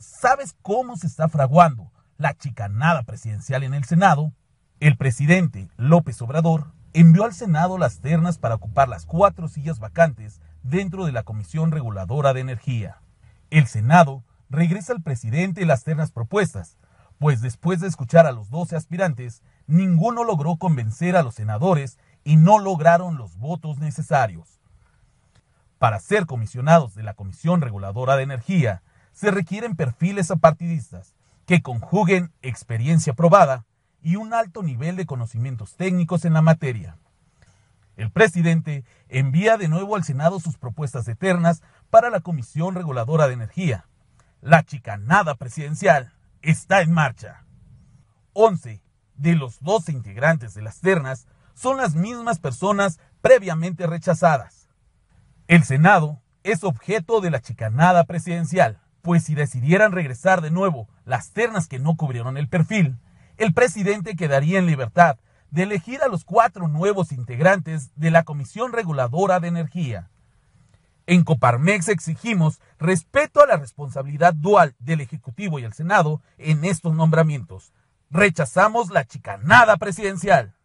¿Sabes cómo se está fraguando la chicanada presidencial en el Senado? El presidente López Obrador envió al Senado las ternas para ocupar las cuatro sillas vacantes dentro de la Comisión Reguladora de Energía. El Senado regresa al presidente las ternas propuestas, pues después de escuchar a los 12 aspirantes, ninguno logró convencer a los senadores y no lograron los votos necesarios. Para ser comisionados de la Comisión Reguladora de Energía, se requieren perfiles apartidistas que conjuguen experiencia probada y un alto nivel de conocimientos técnicos en la materia. El presidente envía de nuevo al Senado sus propuestas de ternas para la Comisión Reguladora de Energía. La chicanada presidencial está en marcha. 11 de los 12 integrantes de las ternas son las mismas personas previamente rechazadas. El Senado es objeto de la chicanada presidencial pues si decidieran regresar de nuevo las ternas que no cubrieron el perfil, el presidente quedaría en libertad de elegir a los cuatro nuevos integrantes de la Comisión Reguladora de Energía. En Coparmex exigimos respeto a la responsabilidad dual del Ejecutivo y el Senado en estos nombramientos. Rechazamos la chicanada presidencial.